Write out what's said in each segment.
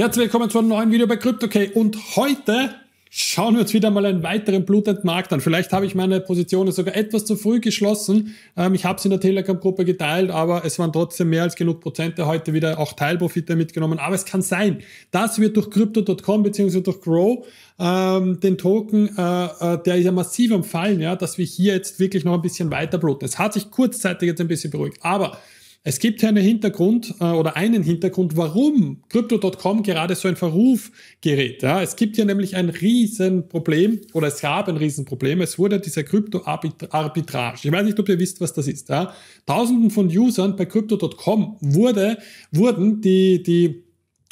Herzlich willkommen zu einem neuen Video bei CryptoK und heute schauen wir uns wieder mal einen weiteren blutenden Markt an. Vielleicht habe ich meine Positionen sogar etwas zu früh geschlossen. Ähm, ich habe es in der Telegram-Gruppe geteilt, aber es waren trotzdem mehr als genug Prozente heute wieder auch Teilprofite mitgenommen. Aber es kann sein, dass wir durch Crypto.com bzw. durch Grow ähm, den Token, äh, äh, der ist ja massiv am Fallen, ja, dass wir hier jetzt wirklich noch ein bisschen weiter bluten. Es hat sich kurzzeitig jetzt ein bisschen beruhigt, aber es gibt einen Hintergrund äh, oder einen Hintergrund, warum Crypto.com gerade so ein Verruf gerät. Ja, es gibt hier nämlich ein Riesenproblem oder es gab ein Riesenproblem. Es wurde dieser Krypto-Arbitrage. Ich weiß nicht, ob ihr wisst, was das ist. Ja. Tausenden von Usern bei Crypto.com wurde, wurden die, die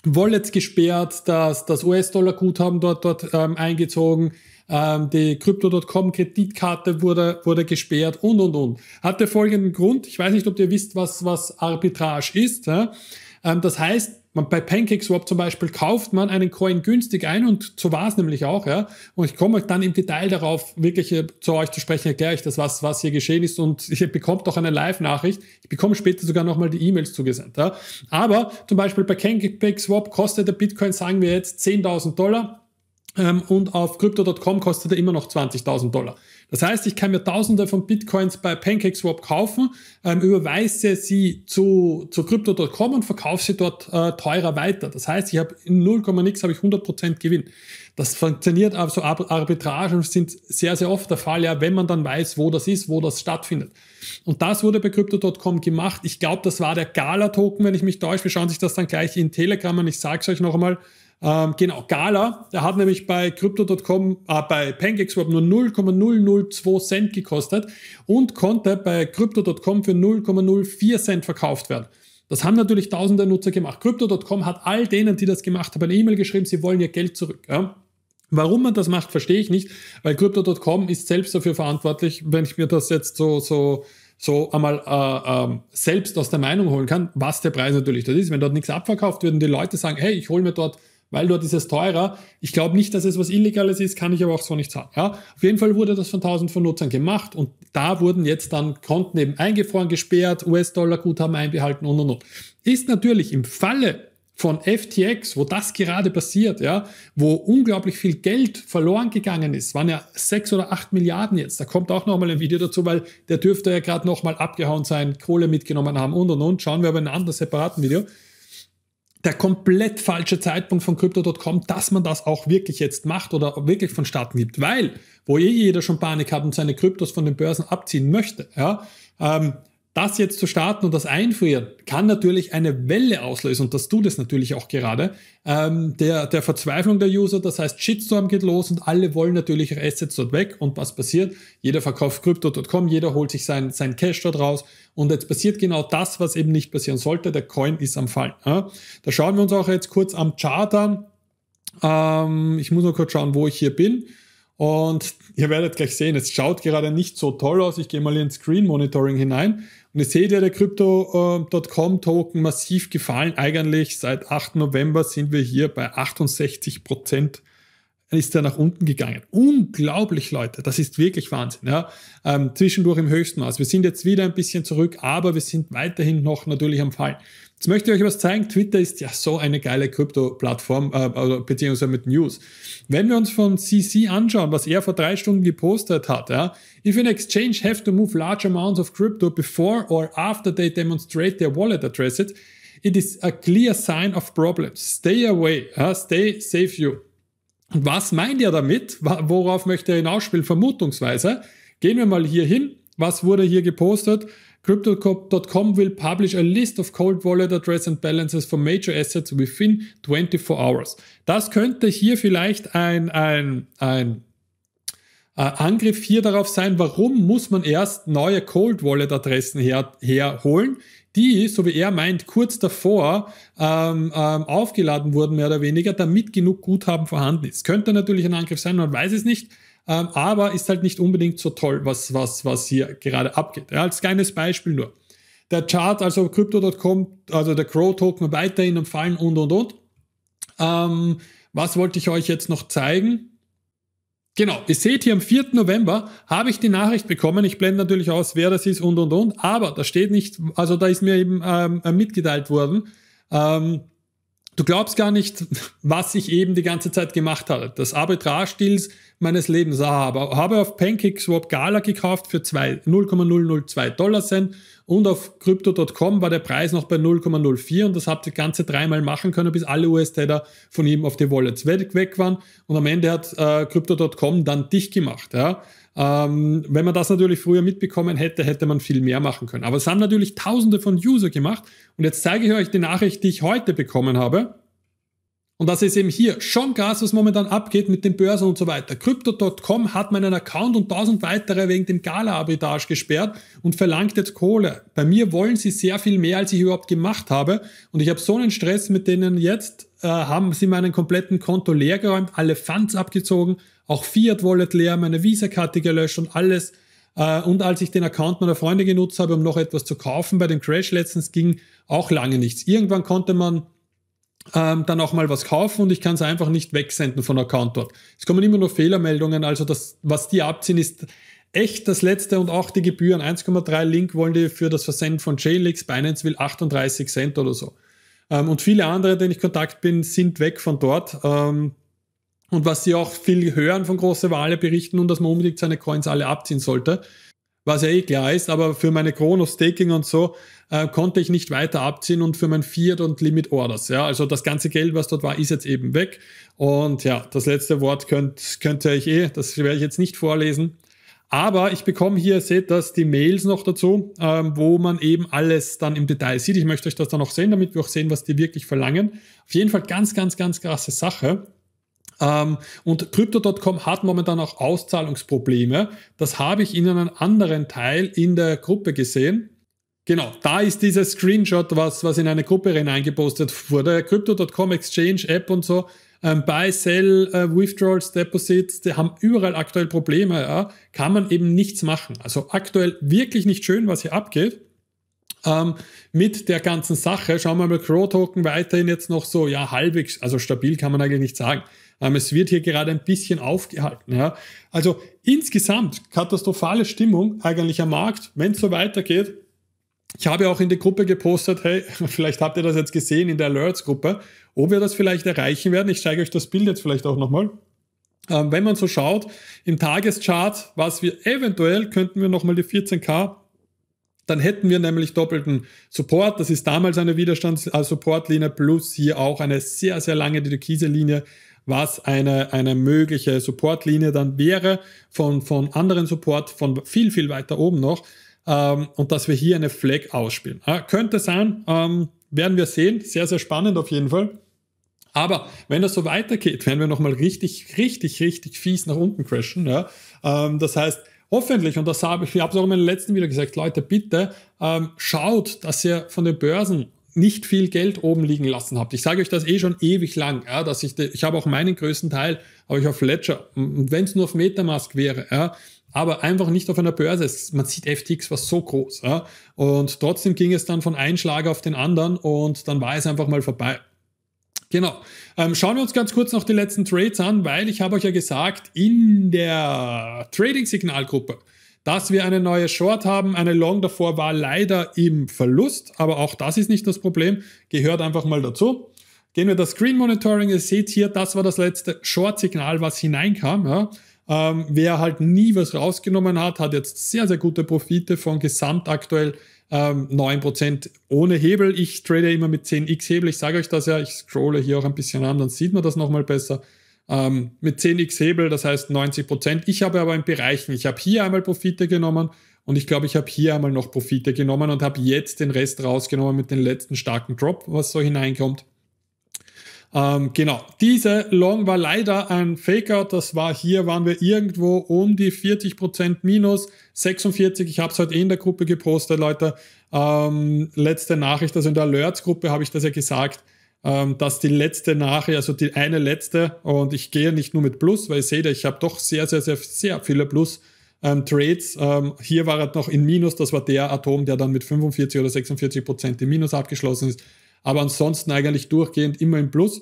Wallets gesperrt, das, das US-Dollar-Guthaben dort, dort ähm, eingezogen, ähm, die Crypto.com Kreditkarte wurde, wurde gesperrt und, und, und. Hat der folgenden Grund, ich weiß nicht, ob ihr wisst, was, was Arbitrage ist. Ja? Ähm, das heißt, man, bei PancakeSwap zum Beispiel kauft man einen Coin günstig ein und so war es nämlich auch. Ja? Und ich komme euch dann im Detail darauf, wirklich äh, zu euch zu sprechen, erkläre ich das, was, was hier geschehen ist und ihr bekommt auch eine Live-Nachricht. Ich bekomme später sogar nochmal die E-Mails zugesandt. Ja? Aber zum Beispiel bei PancakeSwap kostet der Bitcoin, sagen wir jetzt, 10.000 Dollar ähm, und auf crypto.com kostet er immer noch 20.000 Dollar. Das heißt, ich kann mir Tausende von Bitcoins bei PancakeSwap kaufen, ähm, überweise sie zu, zu crypto.com und verkaufe sie dort äh, teurer weiter. Das heißt, ich habe in 0, nix habe ich 100% Gewinn. Das funktioniert also Arbitragen sind sehr, sehr oft der Fall, ja, wenn man dann weiß, wo das ist, wo das stattfindet. Und das wurde bei crypto.com gemacht. Ich glaube, das war der Gala-Token, wenn ich mich täusche. Wir schauen sich das dann gleich in Telegram an. Ich sage es euch noch einmal. Ähm, genau, Gala, der hat nämlich bei Crypto.com, äh, bei PancakeSwap nur 0,002 Cent gekostet und konnte bei Crypto.com für 0,04 Cent verkauft werden. Das haben natürlich tausende Nutzer gemacht. Crypto.com hat all denen, die das gemacht haben, eine E-Mail geschrieben, sie wollen ihr Geld zurück. Ja? Warum man das macht, verstehe ich nicht, weil Crypto.com ist selbst dafür verantwortlich, wenn ich mir das jetzt so, so, so einmal äh, äh, selbst aus der Meinung holen kann, was der Preis natürlich dort ist. Wenn dort nichts abverkauft wird und die Leute sagen, hey, ich hole mir dort weil dort ist es teurer. Ich glaube nicht, dass es was Illegales ist, kann ich aber auch so nicht sagen. Ja? Auf jeden Fall wurde das von tausend von Nutzern gemacht und da wurden jetzt dann Konten eben eingefroren, gesperrt, US-Dollar-Guthaben einbehalten und und und. Ist natürlich im Falle von FTX, wo das gerade passiert, ja, wo unglaublich viel Geld verloren gegangen ist, waren ja sechs oder acht Milliarden jetzt. Da kommt auch nochmal ein Video dazu, weil der dürfte ja gerade nochmal abgehauen sein, Kohle mitgenommen haben und und und. Schauen wir aber in einem anderen separaten Video der komplett falsche Zeitpunkt von Crypto.com, dass man das auch wirklich jetzt macht oder wirklich vonstatten gibt, weil wo eh jeder schon Panik hat und seine Kryptos von den Börsen abziehen möchte, ja, ähm, das jetzt zu starten und das Einfrieren kann natürlich eine Welle auslösen, und das tut es natürlich auch gerade, ähm, der, der Verzweiflung der User. Das heißt, Shitstorm geht los und alle wollen natürlich ihre Assets dort weg. Und was passiert? Jeder verkauft Crypto.com, jeder holt sich sein, sein Cash dort raus. Und jetzt passiert genau das, was eben nicht passieren sollte. Der Coin ist am Fall. Ja? Da schauen wir uns auch jetzt kurz am Chart an. Ähm, ich muss nur kurz schauen, wo ich hier bin. Und ihr werdet gleich sehen, es schaut gerade nicht so toll aus. Ich gehe mal ins Screen Monitoring hinein. Und ihr seht ja, der Crypto.com-Token äh, massiv gefallen. Eigentlich seit 8. November sind wir hier bei 68 Prozent dann ist er nach unten gegangen. Unglaublich, Leute. Das ist wirklich Wahnsinn. Ja. Ähm, zwischendurch im höchsten Maß. Wir sind jetzt wieder ein bisschen zurück, aber wir sind weiterhin noch natürlich am Fall. Jetzt möchte ich euch was zeigen. Twitter ist ja so eine geile Krypto-Plattform, äh, also beziehungsweise mit News. Wenn wir uns von CC anschauen, was er vor drei Stunden gepostet hat, ja, if an exchange have to move large amounts of crypto before or after they demonstrate their wallet addresses, it is a clear sign of problems. Stay away, uh, stay safe you. Was meint ihr damit? Worauf möchte er hinausspielen? Vermutungsweise. Gehen wir mal hier hin. Was wurde hier gepostet? Crypto.com will publish a list of cold wallet address and balances for major assets within 24 hours. Das könnte hier vielleicht ein, ein, ein äh, Angriff hier darauf sein, warum muss man erst neue Cold Wallet Adressen her, herholen? die, so wie er meint, kurz davor ähm, ähm, aufgeladen wurden, mehr oder weniger, damit genug Guthaben vorhanden ist. Könnte natürlich ein Angriff sein, man weiß es nicht, ähm, aber ist halt nicht unbedingt so toll, was, was, was hier gerade abgeht. Ja, als kleines Beispiel nur. Der Chart, also Crypto.com, also der Crow-Token weiterhin am Fallen und und und. Ähm, was wollte ich euch jetzt noch zeigen? Genau, ihr seht hier am 4. November habe ich die Nachricht bekommen. Ich blende natürlich aus, wer das ist und und und. Aber da steht nicht, also da ist mir eben ähm, mitgeteilt worden, ähm, du glaubst gar nicht, was ich eben die ganze Zeit gemacht habe. Das Arbitrage-Deals meines Lebens Ah, aber Habe auf PancakeSwap Gala gekauft für 0,002 Dollar Cent und auf Crypto.com war der Preis noch bei 0,04 und das habt ihr ganze dreimal machen können, bis alle US-Tether von ihm auf die Wallets weg, weg waren und am Ende hat äh, Crypto.com dann dich gemacht. Ja? Ähm, wenn man das natürlich früher mitbekommen hätte, hätte man viel mehr machen können. Aber es haben natürlich Tausende von User gemacht. Und jetzt zeige ich euch die Nachricht, die ich heute bekommen habe. Und das ist eben hier schon krass, was momentan abgeht mit den Börsen und so weiter. Crypto.com hat meinen Account und tausend weitere wegen dem Gala-Arbitrage gesperrt und verlangt jetzt Kohle. Bei mir wollen sie sehr viel mehr, als ich überhaupt gemacht habe. Und ich habe so einen Stress mit denen jetzt, äh, haben sie meinen kompletten Konto leergeräumt, alle Funds abgezogen auch Fiat Wallet leer, meine Visa-Karte gelöscht und alles. Äh, und als ich den Account meiner Freunde genutzt habe, um noch etwas zu kaufen, bei dem Crash letztens ging auch lange nichts. Irgendwann konnte man ähm, dann auch mal was kaufen und ich kann es einfach nicht wegsenden von Account dort. Es kommen immer nur Fehlermeldungen, also das, was die abziehen, ist echt das Letzte und auch die Gebühren. 1,3 Link wollen die für das Versenden von JLix, Binance will 38 Cent oder so. Ähm, und viele andere, denen ich Kontakt bin, sind weg von dort. Ähm, und was sie auch viel hören von große Wale berichten und dass man unbedingt seine Coins alle abziehen sollte, was ja eh klar ist, aber für meine Chrono Staking und so äh, konnte ich nicht weiter abziehen und für mein Fiat und Limit Orders, ja, also das ganze Geld, was dort war, ist jetzt eben weg und ja, das letzte Wort könnt, könnte ich eh, das werde ich jetzt nicht vorlesen, aber ich bekomme hier, seht das, die Mails noch dazu, ähm, wo man eben alles dann im Detail sieht. Ich möchte euch das dann auch sehen, damit wir auch sehen, was die wirklich verlangen. Auf jeden Fall ganz, ganz, ganz krasse Sache. Ähm, und Crypto.com hat momentan auch Auszahlungsprobleme. Das habe ich in einem anderen Teil in der Gruppe gesehen. Genau, da ist dieser Screenshot, was, was in eine Gruppe hineingepostet wurde. Crypto.com Exchange App und so. Ähm, Buy, Sell, äh, Withdrawals, Deposits, die haben überall aktuell Probleme. Ja? Kann man eben nichts machen. Also aktuell wirklich nicht schön, was hier abgeht. Ähm, mit der ganzen Sache. Schauen wir mal, Crow Token weiterhin jetzt noch so, ja, halbwegs, also stabil kann man eigentlich nicht sagen. Ähm, es wird hier gerade ein bisschen aufgehalten. Ja. Also insgesamt katastrophale Stimmung eigentlich am Markt, wenn es so weitergeht. Ich habe auch in die Gruppe gepostet, hey, vielleicht habt ihr das jetzt gesehen in der Alerts-Gruppe, ob wir das vielleicht erreichen werden. Ich zeige euch das Bild jetzt vielleicht auch nochmal. Ähm, wenn man so schaut, im Tageschart, was wir eventuell, könnten wir nochmal die 14k dann hätten wir nämlich doppelten Support. Das ist damals eine Widerstands-Supportlinie äh, plus hier auch eine sehr, sehr lange türkise Linie was eine, eine mögliche Supportlinie dann wäre von, von anderen Support, von viel, viel weiter oben noch. Ähm, und dass wir hier eine Flag ausspielen. Äh, könnte sein, ähm, werden wir sehen. Sehr, sehr spannend auf jeden Fall. Aber wenn das so weitergeht, werden wir nochmal richtig, richtig, richtig fies nach unten crashen. Ja? Ähm, das heißt, hoffentlich, und das habe ich, ich habe es auch in meinem letzten Video gesagt, Leute, bitte ähm, schaut, dass ihr von den Börsen nicht viel Geld oben liegen lassen habt. Ich sage euch das eh schon ewig lang, ja, dass ich, ich habe auch meinen größten Teil, habe ich auf Ledger, wenn es nur auf Metamask wäre, ja, aber einfach nicht auf einer Börse. Man sieht, FTX war so groß. Ja, und trotzdem ging es dann von einem Schlag auf den anderen und dann war es einfach mal vorbei. Genau. Ähm, schauen wir uns ganz kurz noch die letzten Trades an, weil ich habe euch ja gesagt, in der Trading-Signalgruppe, dass wir eine neue Short haben, eine Long davor war leider im Verlust, aber auch das ist nicht das Problem, gehört einfach mal dazu. Gehen wir das Screen Monitoring, ihr seht hier, das war das letzte Short-Signal, was hineinkam. Ja. Ähm, wer halt nie was rausgenommen hat, hat jetzt sehr, sehr gute Profite von gesamt aktuell ähm, 9% ohne Hebel. Ich trade immer mit 10x Hebel. Ich sage euch das ja, ich scrolle hier auch ein bisschen an, dann sieht man das nochmal besser ähm, mit 10x Hebel, das heißt 90 Prozent. Ich habe aber in Bereichen, ich habe hier einmal Profite genommen und ich glaube, ich habe hier einmal noch Profite genommen und habe jetzt den Rest rausgenommen mit dem letzten starken Drop, was so hineinkommt. Ähm, genau, diese Long war leider ein Fakeout. Das war hier, waren wir irgendwo um die 40% minus 46. Ich habe es heute eh in der Gruppe gepostet, Leute. Ähm, letzte Nachricht, also in der Alerts-Gruppe habe ich das ja gesagt ähm, dass die letzte Nachricht, also die eine letzte, und ich gehe nicht nur mit Plus, weil ihr seht, ich habe doch sehr, sehr, sehr, sehr viele Plus. Ähm, Trades. Ähm, hier war er noch in Minus, das war der Atom, der dann mit 45 oder 46 Prozent im Minus abgeschlossen ist. Aber ansonsten eigentlich durchgehend immer im Plus.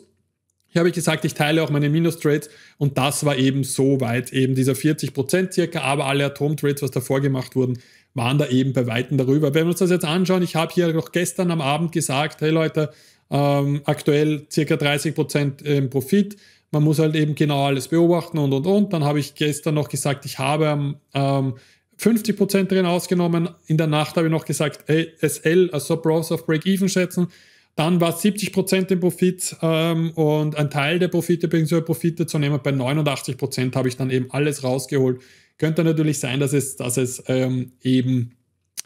Hier habe ich gesagt, ich teile auch meine Minus-Trades und das war eben so weit, eben dieser 40 Prozent circa, aber alle Atom-Trades, was davor gemacht wurden, waren da eben bei Weitem darüber. Wenn wir uns das jetzt anschauen, ich habe hier noch gestern am Abend gesagt, hey Leute, ähm, aktuell circa 30% im ähm, Profit. Man muss halt eben genau alles beobachten und und und. Dann habe ich gestern noch gesagt, ich habe ähm, 50% drin ausgenommen. In der Nacht habe ich noch gesagt, SL, also Profit of Break-Even schätzen. Dann war 70% im Profit ähm, und ein Teil der Profite, bzw. Profite zu nehmen. Bei 89% habe ich dann eben alles rausgeholt. Könnte natürlich sein, dass es, dass es ähm, eben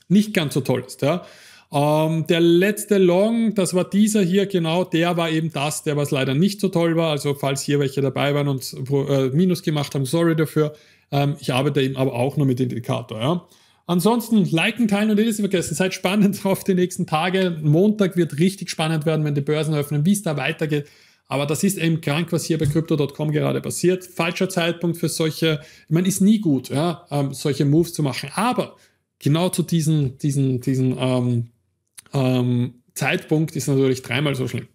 nicht ganz so toll ist. Ja? Ähm, der letzte Long, das war dieser hier, genau, der war eben das, der was leider nicht so toll war. Also falls hier welche dabei waren und äh, Minus gemacht haben, sorry dafür. Ähm, ich arbeite eben aber auch nur mit Indikator. Ja. Ansonsten liken, teilen und ihr nicht vergessen. Seid spannend auf die nächsten Tage. Montag wird richtig spannend werden, wenn die Börsen öffnen, wie es da weitergeht. Aber das ist eben krank, was hier bei Crypto.com gerade passiert. Falscher Zeitpunkt für solche, ich meine, ist nie gut, ja, ähm, solche Moves zu machen. Aber genau zu diesen, diesen, diesen ähm, ähm, Zeitpunkt ist natürlich dreimal so schlimm.